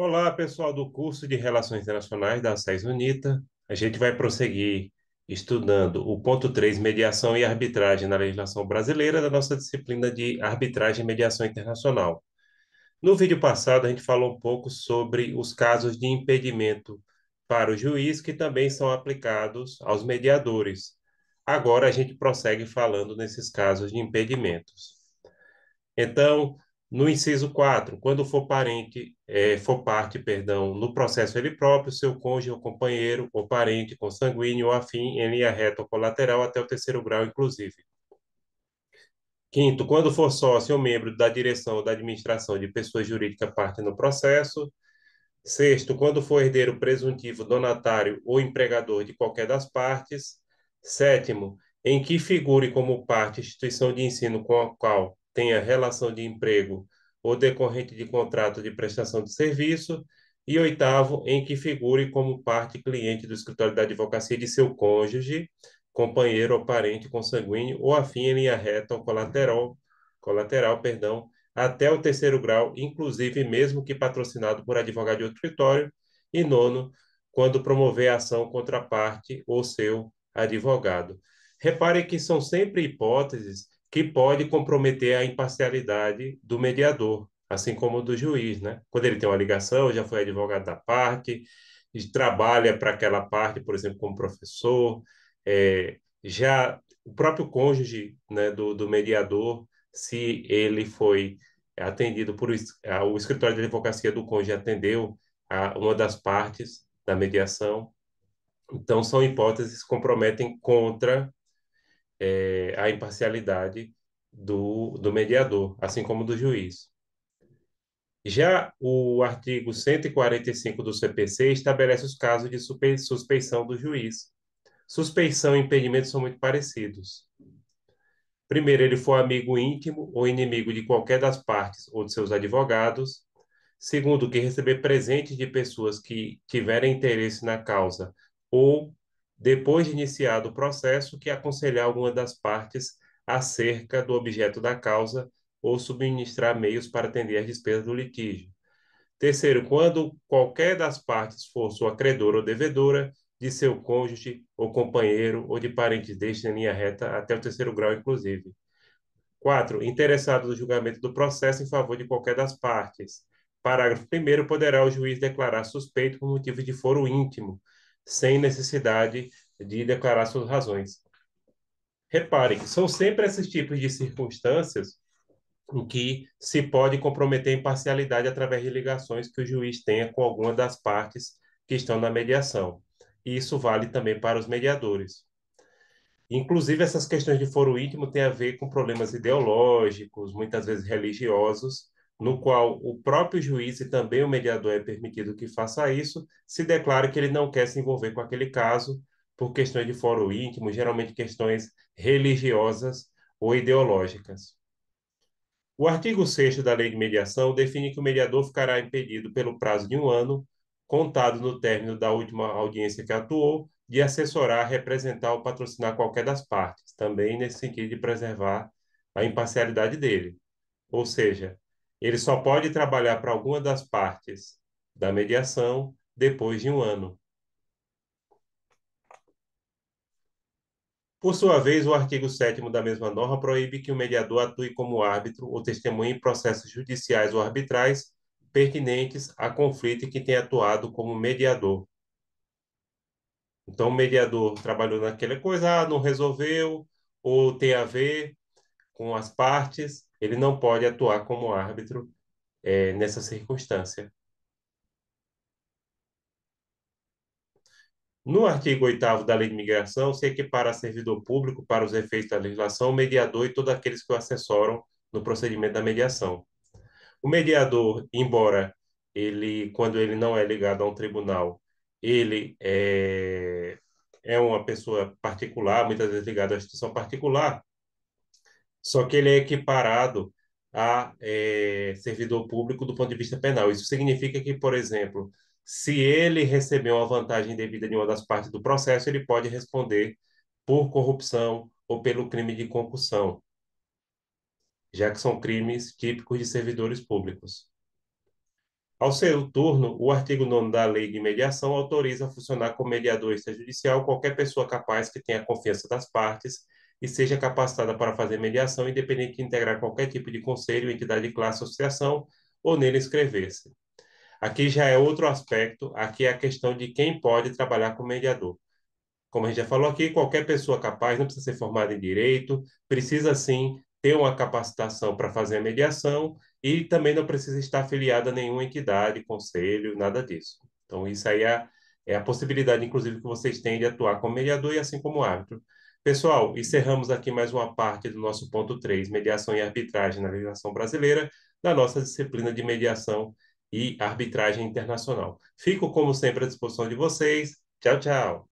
Olá, pessoal do curso de Relações Internacionais da SES UNITA. A gente vai prosseguir estudando o ponto 3, mediação e arbitragem na legislação brasileira, da nossa disciplina de arbitragem e mediação internacional. No vídeo passado, a gente falou um pouco sobre os casos de impedimento para o juiz, que também são aplicados aos mediadores. Agora, a gente prossegue falando nesses casos de impedimentos. Então, no inciso 4, quando for parente, é, for parte, perdão, no processo ele próprio, seu cônjuge ou companheiro ou parente consanguíneo ou afim em linha reta ou colateral até o terceiro grau, inclusive. Quinto, quando for sócio ou membro da direção ou da administração de pessoa jurídica parte no processo. Sexto, quando for herdeiro presuntivo, donatário ou empregador de qualquer das partes. Sétimo, em que figure como parte instituição de ensino com a qual tenha relação de emprego ou decorrente de contrato de prestação de serviço, e oitavo, em que figure como parte cliente do escritório da advocacia de seu cônjuge, companheiro ou parente consanguíneo ou afim em linha reta ou colateral, colateral, perdão, até o terceiro grau, inclusive mesmo que patrocinado por advogado de outro escritório, e nono, quando promover a ação contra a parte ou seu advogado. Repare que são sempre hipóteses que pode comprometer a imparcialidade do mediador, assim como do juiz, né? Quando ele tem uma ligação, já foi advogado da parte, trabalha para aquela parte, por exemplo, como professor, é, já o próprio cônjuge né, do, do mediador, se ele foi atendido por a, o escritório de advocacia do cônjuge atendeu a uma das partes da mediação, então são hipóteses que comprometem contra é, a imparcialidade do, do mediador, assim como do juiz. Já o artigo 145 do CPC estabelece os casos de suspeição do juiz. Suspeição e impedimento são muito parecidos. Primeiro, ele for amigo íntimo ou inimigo de qualquer das partes ou de seus advogados. Segundo, que receber presentes de pessoas que tiverem interesse na causa ou depois de iniciado o processo, que aconselhar alguma das partes acerca do objeto da causa ou subministrar meios para atender às despesas do litígio. Terceiro, quando qualquer das partes for sua credora ou devedora de seu cônjuge ou companheiro ou de parentes deste em linha reta até o terceiro grau, inclusive. Quatro, interessado no julgamento do processo em favor de qualquer das partes. Parágrafo primeiro, poderá o juiz declarar suspeito por motivo de foro íntimo, sem necessidade de declarar suas razões. Reparem, são sempre esses tipos de circunstâncias em que se pode comprometer a imparcialidade através de ligações que o juiz tenha com alguma das partes que estão na mediação. E isso vale também para os mediadores. Inclusive, essas questões de foro íntimo têm a ver com problemas ideológicos, muitas vezes religiosos, no qual o próprio juiz e também o mediador é permitido que faça isso, se declara que ele não quer se envolver com aquele caso por questões de foro íntimo, geralmente questões religiosas ou ideológicas. O artigo 6 da Lei de Mediação define que o mediador ficará impedido pelo prazo de um ano, contado no término da última audiência que atuou, de assessorar, representar ou patrocinar qualquer das partes, também nesse sentido de preservar a imparcialidade dele. Ou seja, ele só pode trabalhar para alguma das partes da mediação depois de um ano. Por sua vez, o artigo 7 da mesma norma proíbe que o mediador atue como árbitro ou testemunha em processos judiciais ou arbitrais pertinentes a conflito em que tem atuado como mediador. Então, o mediador trabalhou naquela coisa, ah, não resolveu, ou tem a ver com as partes, ele não pode atuar como árbitro é, nessa circunstância. No artigo 8 da Lei de Migração, se equipara a servidor público para os efeitos da legislação, mediador e todos aqueles que o assessoram no procedimento da mediação. O mediador, embora ele, quando ele não é ligado a um tribunal, ele é, é uma pessoa particular, muitas vezes ligada à instituição particular, só que ele é equiparado a é, servidor público do ponto de vista penal. Isso significa que, por exemplo, se ele recebeu uma vantagem devida de uma das partes do processo, ele pode responder por corrupção ou pelo crime de concussão, já que são crimes típicos de servidores públicos. Ao seu turno, o artigo 9 da Lei de Mediação autoriza a funcionar como mediador extrajudicial qualquer pessoa capaz que tenha confiança das partes e seja capacitada para fazer mediação, independente de integrar qualquer tipo de conselho, entidade de classe, associação ou nele inscrever-se. Aqui já é outro aspecto, aqui é a questão de quem pode trabalhar como mediador. Como a gente já falou aqui, qualquer pessoa capaz, não precisa ser formada em direito, precisa sim ter uma capacitação para fazer a mediação e também não precisa estar afiliada a nenhuma entidade, conselho, nada disso. Então, isso aí é, é a possibilidade, inclusive, que vocês têm de atuar como mediador e assim como árbitro. Pessoal, encerramos aqui mais uma parte do nosso ponto 3, mediação e arbitragem na legislação brasileira, da nossa disciplina de mediação e arbitragem internacional. Fico, como sempre, à disposição de vocês. Tchau, tchau.